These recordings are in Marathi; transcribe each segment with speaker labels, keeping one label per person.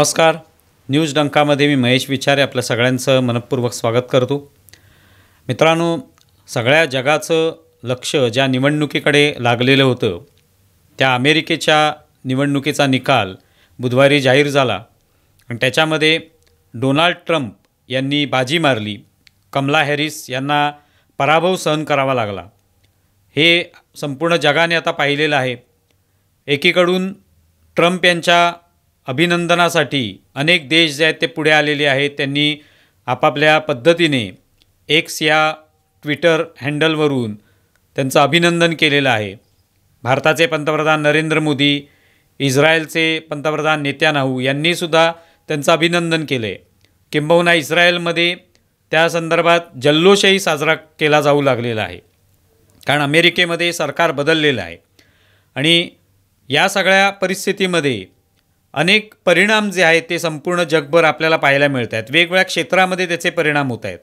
Speaker 1: नमस्कार न्यूज डंकामध्ये मी महेश विचारे आपल्या सगळ्यांचं मनपूर्वक स्वागत करतो मित्रांनो सगळ्या जगाचं लक्ष ज्या निवडणुकीकडे लागलेलं होतं त्या अमेरिकेच्या निवडणुकीचा निकाल बुधवारी जाहीर झाला आणि त्याच्यामध्ये डोनाल्ड ट्रम्प यांनी बाजी मारली कमला हॅरिस यांना पराभव सहन करावा लागला हे संपूर्ण जगाने आता पाहिलेलं आहे एकीकडून ट्रम्प यांच्या अभिनंदनासाठी अनेक देश जे आहेत ते पुढे आलेले आहेत त्यांनी आपापल्या पद्धतीने एक्स या ट्विटर हँडलवरून त्यांचं अभिनंदन केलेलं आहे भारताचे पंतप्रधान नरेंद्र मोदी इस्रायलचे पंतप्रधान नेत्यानाहू यांनीसुद्धा त्यांचं अभिनंदन केलं आहे किंबहुना इस्रायलमध्ये त्या संदर्भात जल्लोषही साजरा केला जाऊ लागलेला आहे कारण अमेरिकेमध्ये सरकार बदललेलं आहे आणि या सगळ्या परिस्थितीमध्ये अनेक परिणाम जे आहेत ते संपूर्ण जगभर आपल्याला पाहायला मिळत आहेत वेगवेगळ्या क्षेत्रामध्ये त्याचे परिणाम होत आहेत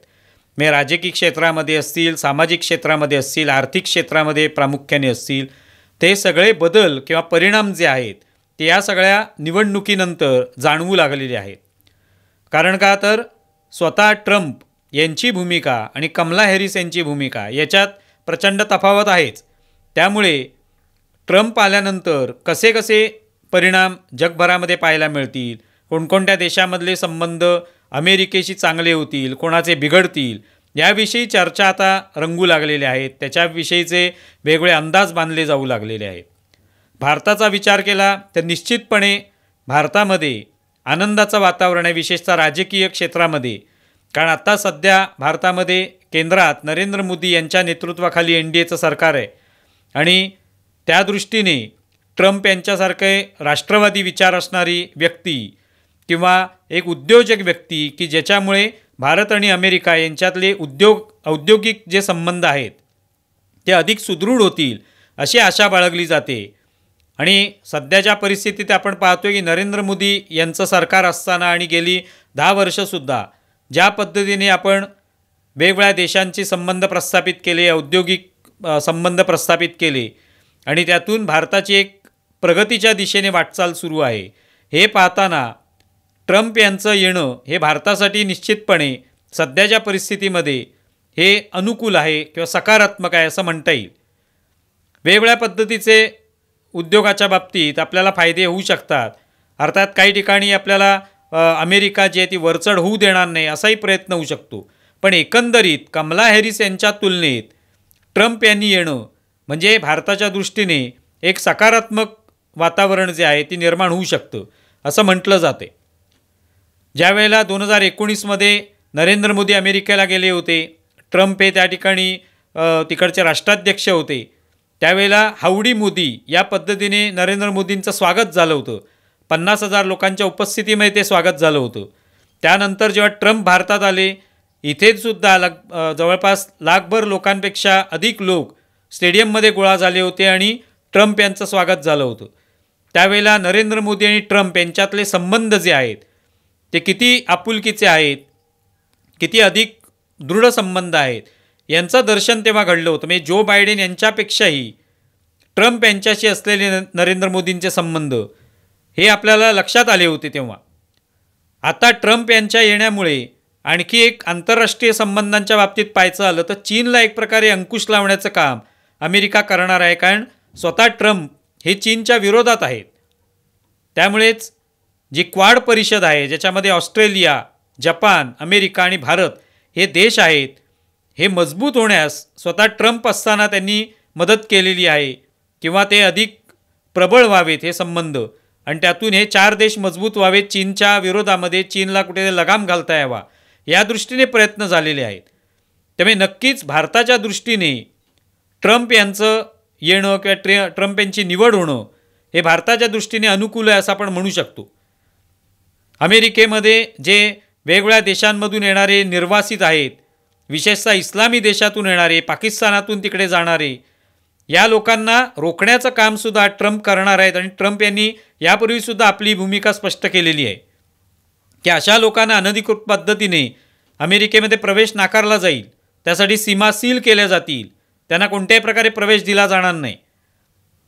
Speaker 1: म्हणजे राजकीय क्षेत्रामध्ये असतील सामाजिक क्षेत्रामध्ये असतील आर्थिक क्षेत्रामध्ये प्रामुख्याने असतील ते सगळे बदल किंवा परिणाम जे आहेत ते या सगळ्या निवडणुकीनंतर जाणवू लागलेले आहेत कारण का तर स्वतः ट्रम्प यांची भूमिका आणि कमला हॅरिस यांची भूमिका याच्यात प्रचंड तफावत आहेच त्यामुळे ट्रम्प आल्यानंतर कसे कसे परिणाम जगभरामध्ये पाहायला मिळतील कोणकोणत्या देशामधले संबंध अमेरिकेशी चांगले होतील कोणाचे बिघडतील याविषयी चर्चा आता रंगू लागलेल्या आहेत त्याच्याविषयीचे वेगवेगळे अंदाज बांधले जाऊ लागलेले आहेत भारताचा विचार केला तर निश्चितपणे भारतामध्ये आनंदाचं वातावरण आहे विशेषतः राजकीय क्षेत्रामध्ये कारण आत्ता सध्या भारतामध्ये केंद्रात नरेंद्र मोदी यांच्या नेतृत्वाखाली एन डी एचं सरकार आहे आणि त्या दृष्टीने ट्रम्प यांच्यासारखे राष्ट्रवादी विचार असणारी व्यक्ती किंवा एक उद्योजक व्यक्ती की ज्याच्यामुळे भारत आणि अमेरिका यांच्यातले उद्योग औद्योगिक जे संबंध आहेत ते अधिक सुदृढ होतील अशी आशा बाळगली जाते आणि सध्याच्या परिस्थितीत आपण पाहतो की नरेंद्र मोदी यांचं सरकार असताना आणि गेली दहा वर्षसुद्धा ज्या पद्धतीने आपण वेगवेगळ्या देशांचे संबंध प्रस्थापित केले औद्योगिक संबंध प्रस्थापित केले आणि त्यातून भारताची एक प्रगतीच्या दिशेने वाटचाल सुरू आहे हे पाहताना ट्रम्प यांचं येणं हे भारतासाठी निश्चितपणे सध्याच्या परिस्थितीमध्ये हे अनुकूल आहे किंवा सकारात्मक आहे असं म्हणता येईल वेगवेगळ्या पद्धतीचे उद्योगाच्या बाबतीत आपल्याला फायदे होऊ शकतात अर्थात काही ठिकाणी आपल्याला अमेरिका जी आहे ती वरचढ होऊ देणार नाही असाही प्रयत्न होऊ शकतो पण एकंदरीत कमला हॅरिस यांच्या तुलनेत ट्रम्प यांनी येणं म्हणजे भारताच्या दृष्टीने एक सकारात्मक वातावरण जे आहे ते निर्माण होऊ शकतं असं म्हटलं जाते ज्यावेळेला दोन हजार एकोणीसमध्ये नरेंद्र मोदी अमेरिकेला गेले होते ट्रम्प हे त्या ठिकाणी तिकडचे राष्ट्राध्यक्ष होते त्यावेळेला हावडी मोदी या पद्धतीने नरेंद्र मोदींचं स्वागत झालं होतं पन्नास हजार लोकांच्या उपस्थितीमध्ये ते स्वागत झालं होतं त्यानंतर जेव्हा ट्रम्प भारतात आले इथेसुद्धा लग जवळपास लाखभर लोकांपेक्षा अधिक लोक स्टेडियममध्ये गोळा झाले होते आणि ट्रम्प यांचं स्वागत झालं होतं त्यावेळेला नरेंद्र मोदी आणि ट्रम्प यांच्यातले संबंध जे आहेत ते किती आपुलकीचे आहेत किती अधिक दृढ संबंध आहेत यांचं दर्शन तेव्हा घडलं होतं म्हणजे जो बायडेन यांच्यापेक्षाही ट्रम्प यांच्याशी असलेले नरेंद्र मोदींचे संबंध हे आपल्याला लक्षात आले होते तेव्हा आता ट्रम्प यांच्या येण्यामुळे आणखी एक आंतरराष्ट्रीय संबंधांच्या बाबतीत पाहायचं आलं तर चीनला एक प्रकारे अंकुश लावण्याचं काम अमेरिका करणार आहे कारण स्वतः ट्रम्प हे चीनच्या विरोधात आहेत त्यामुळेच जी क्वाड परिषद आहे ज्याच्यामध्ये ऑस्ट्रेलिया जपान अमेरिका आणि भारत हे देश आहेत हे मजबूत होण्यास स्वतः ट्रम्प असताना त्यांनी मदत केलेली आहे किंवा ते अधिक प्रबळ व्हावेत हे संबंध आणि त्यातून हे चार देश मजबूत व्हावेत चीनच्या विरोधामध्ये चीनला कुठे लगाम घालता यावा या दृष्टीने प्रयत्न झालेले आहेत त्यामुळे नक्कीच भारताच्या दृष्टीने ट्रम्प यांचं येणं किंवा ट्रे ट्रम्प यांची निवड होणं हे भारताच्या दृष्टीने अनुकूल आहे असं आपण म्हणू शकतो अमेरिकेमध्ये जे वेगवेगळ्या देशांमधून येणारे निर्वासित आहेत विशेषतः इस्लामी देशातून येणारे पाकिस्तानातून तिकडे जाणारे या लोकांना रोखण्याचं कामसुद्धा ट्रम्प करणार आहेत आणि ट्रम्प यांनी यापूर्वीसुद्धा आपली भूमिका स्पष्ट केलेली आहे की अशा लोकांना अनधिकृत पद्धतीने अमेरिकेमध्ये प्रवेश नाकारला जाईल त्यासाठी सीमा सील केल्या जातील त्यांना कोणत्याही प्रकारे प्रवेश दिला जाणार नाही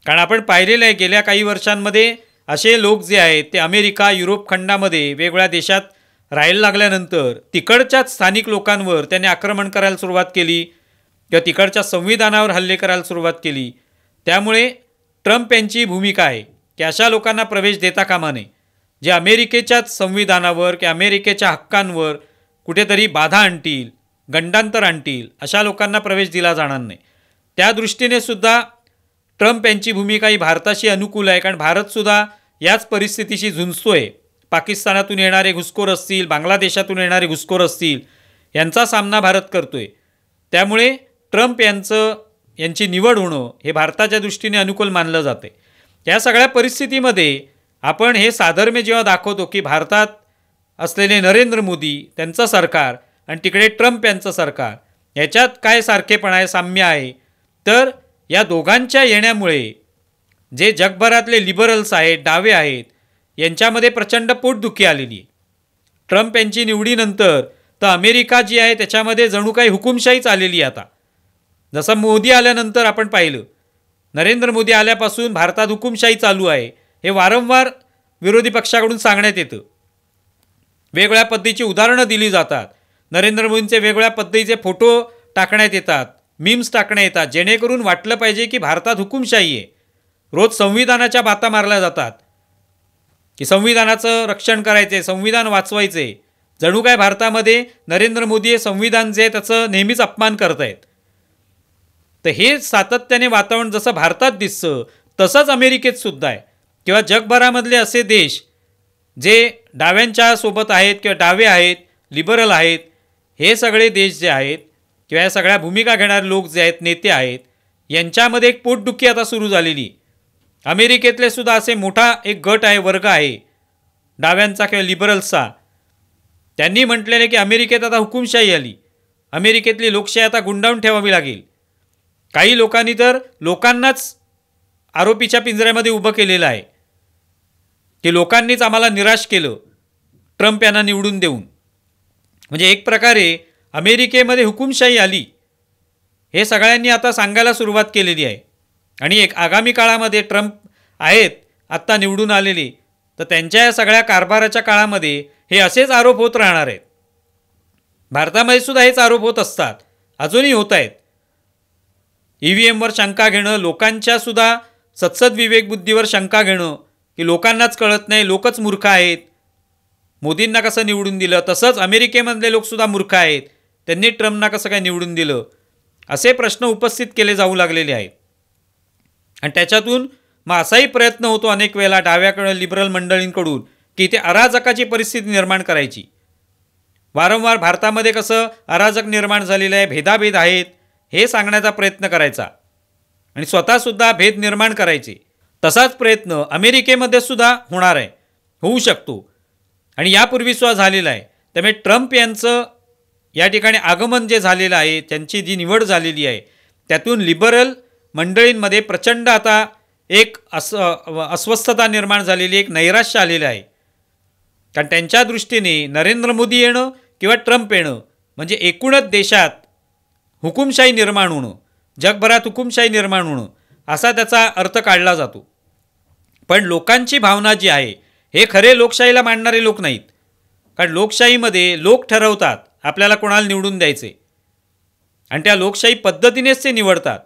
Speaker 1: कारण आपण पाहिलेलं आहे गेल्या काही वर्षांमध्ये असे लोक जे आहेत ते अमेरिका युरोप खंडामध्ये वेगवेगळ्या देशात राहायला लागल्यानंतर तिकडच्याच स्थानिक लोकांवर त्यांनी आक्रमण करायला सुरुवात केली किंवा तिकडच्या संविधानावर हल्ले करायला सुरुवात केली त्यामुळे ट्रम्प यांची भूमिका आहे की अशा लोकांना प्रवेश देता कामा नये जे अमेरिकेच्याच संविधानावर किंवा अमेरिकेच्या हक्कांवर कुठेतरी बाधा आणतील गंडांतर आणतील अशा लोकांना प्रवेश दिला जाणार नाही त्या दृष्टीने सुद्धा ट्रम्प यांची भूमिका ही भारताशी अनुकूल आहे कारण भारतसुद्धा याच परिस्थितीशी झुंजतो आहे पाकिस्तानातून येणारे घुसखोर असतील बांगलादेशातून येणारे घुसखोर असतील यांचा सामना भारत करतो आहे त्यामुळे ट्रम्प यांचं यांची निवड होणं हे भारताच्या दृष्टीने अनुकूल मानलं जातं आहे या सगळ्या परिस्थितीमध्ये आपण हे साधर्म्य जेव्हा दाखवतो की भारतात असलेले नरेंद्र मोदी त्यांचं सरकार आणि तिकडे ट्रम्प यांचं सरकार याच्यात काय सारखेपण आहे साम्य आहे तर या दोघांच्या येण्यामुळे जे जगभरातले लिबरल्स आहेत डावे आहेत यांच्यामध्ये प्रचंड पोटदुखी आलेली ट्रम्प यांची निवडीनंतर तर अमेरिका जी आहे त्याच्यामध्ये जणू काही हुकुमशाहीच आलेली आता जसं मोदी आल्यानंतर आपण पाहिलं नरेंद्र मोदी आल्यापासून भारतात हुकुमशाही चालू आहे हे वारंवार विरोधी पक्षाकडून सांगण्यात येतं वेगळ्या पद्धतीची उदाहरणं दिली जातात नरेंद्र मोदींचे वेगळ्या पद्धतीचे फोटो टाकण्यात येतात मीम्स टाकण्या येतात जेणेकरून वाटलं पाहिजे की भारतात हुकुमशाही आहे रोज संविधानाच्या बाता मारल्या जातात की संविधानाचं रक्षण करायचे संविधान वाचवायचे जणू काय भारतामध्ये नरेंद्र मोदी हे संविधान जे त्याचं नेहमीच अपमान करत आहेत तर हे सातत्याने वातावरण जसं भारतात दिसतं तसंच अमेरिकेत सुद्धा आहे किंवा जगभरामधले असे देश जे डाव्यांच्या सोबत आहेत किंवा डावे आहेत लिबरल आहेत हे सगळे देश जे आहेत किंवा या सगळ्या भूमिका घेणारे लोक जे आहेत नेते आहेत यांच्यामध्ये एक पोटदुखी आता सुरू झालेली अमेरिकेतले सुद्धा असे मोठा एक गट आहे वर्ग आहे डाव्यांचा किंवा लिबरल्सचा त्यांनी म्हटलेले की अमेरिकेत आता हुकुमशाही आली अमेरिकेतली लोकशाही आता गुंडावून ठेवावी लागेल काही लोकांनी तर लोकांनाच आरोपीच्या पिंजऱ्यामध्ये उभं केलेलं आहे की लोकांनीच आम्हाला निराश केलं ट्रम्प यांना निवडून देऊन म्हणजे एक प्रकारे अमेरिकेमध्ये हुकुमशाही आली हे सगळ्यांनी आता सांगायला सुरुवात केलेली आहे आणि एक आगामी काळामध्ये ट्रम्प आहेत आत्ता निवडून आलेले तर त्यांच्या या सगळ्या कारभाराच्या काळामध्ये हे असेच आरोप होत राहणार आहेत भारतामध्ये सुद्धा हेच आरोप होत असतात अजूनही होत आहेत ई व्ही एमवर शंका घेणं लोकांच्यासुद्धा सत्सद विवेकबुद्धीवर शंका घेणं की लोकांनाच कळत नाही लोकच मूर्ख आहेत मोदींना कसं निवडून दिलं तसंच अमेरिकेमधले लोकसुद्धा मूर्ख आहेत त्यांनी ट्रम्पना कसं काय निवडून दिलं असे प्रश्न उपस्थित केले जाऊ लागलेले आहेत आणि त्याच्यातून मग असाही प्रयत्न होतो अनेक वेळेला डाव्याकडं लिबरल मंडळींकडून की इथे अराजकाची परिस्थिती निर्माण करायची वारंवार भारतामध्ये कसं अराजक निर्माण झालेलं आहे भेदाभेद आहेत हे सांगण्याचा प्रयत्न करायचा आणि स्वतःसुद्धा भेद निर्माण करायचे तसाच प्रयत्न अमेरिकेमध्ये सुद्धा होणार आहे होऊ शकतो आणि यापूर्वी सुद्धा झालेला आहे त्यामुळे ट्रम्प यांचं या ठिकाणी आगमन जे झालेलं आहे त्यांची जी निवड झालेली आहे त्यातून लिबरल मंडळींमध्ये प्रचंड आता एक अस अस्वस्थता निर्माण झालेली एक नैराश्य आलेलं आहे कारण त्यांच्या दृष्टीने नरेंद्र मोदी येणं किंवा ट्रम्प येणं म्हणजे एकूणच देशात हुकुमशाही निर्माण होणं जगभरात हुकुमशाही निर्माण होणं असा त्याचा अर्थ काढला जातो पण लोकांची भावना जी आहे हे खरे लोकशाहीला मांडणारे लोक नाहीत कारण लोकशाहीमध्ये लोक ठरवतात आपल्याला कोणाला निवडून द्यायचे आणि त्या लोकशाही पद्धतीनेच ते निवडतात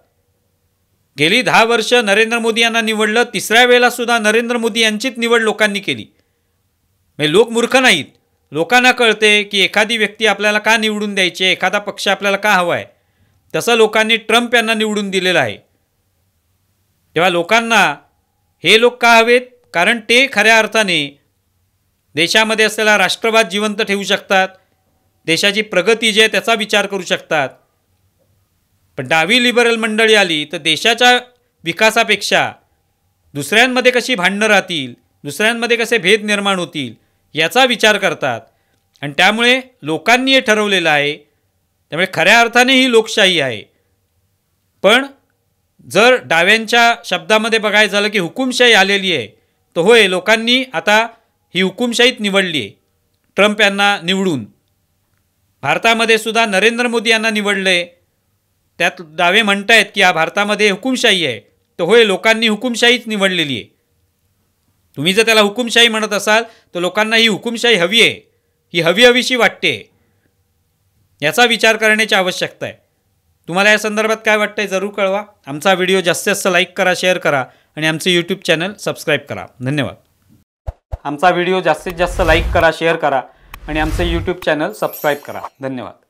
Speaker 1: गेली दहा वर्ष नरेंद्र मोदी यांना निवडलं तिसऱ्या वेळेलासुद्धा नरेंद्र मोदी यांचीच निवड लोकांनी केली म्हणजे लोक मूर्ख नाहीत लोकांना कळते की एखादी व्यक्ती आपल्याला का निवडून द्यायची एखादा पक्ष आपल्याला का हवा आहे तसं लोकांनी ट्रम्प यांना निवडून दिलेलं आहे तेव्हा लोकांना हे लोक का हवेत कारण ते खऱ्या अर्थाने देशामध्ये असलेला राष्ट्रवाद जिवंत ठेवू शकतात देशाची प्रगती जी आहे त्याचा विचार करू शकतात पण डावी लिबरल मंडळी आली तर देशाच्या विकासापेक्षा दुसऱ्यांमध्ये कशी भांडणं राहतील दुसऱ्यांमध्ये कसे भेद निर्माण होतील याचा विचार करतात आणि त्यामुळे लोकांनी हे ठरवलेलं आहे त्यामुळे खऱ्या अर्थाने ही लोकशाही आहे पण जर डाव्यांच्या शब्दामध्ये बघायचं झालं की हुकुमशाही आलेली आहे तर होय लोकांनी आता ही हुकुमशाहीत निवडली आहे ट्रम्प यांना निवडून भारतामध्ये सुद्धा नरेंद्र मोदी यांना निवडले त्यात दावे म्हणतायत की हा भारतामध्ये हुकुमशाही आहे तर होय लोकांनी हुकुमशाहीच निवडलेली आहे तुम्ही जर त्याला हुकुमशाही म्हणत असाल तर लोकांना ही हुकुमशाही हवी आहे ही हवी हवीशी वाटते याचा विचार करण्याची आवश्यकता आहे तुम्हाला या संदर्भात काय वाटतं आहे जरूर कळवा आमचा व्हिडिओ जास्तीत जास्त लाईक करा शेअर करा आणि आमचे यूट्यूब चॅनल सबस्क्राईब करा धन्यवाद आमचा व्हिडिओ जास्तीत जास्त लाईक करा शेअर करा आणि आमचं यूट्यूब चॅनल सबस्क्राईब करा धन्यवाद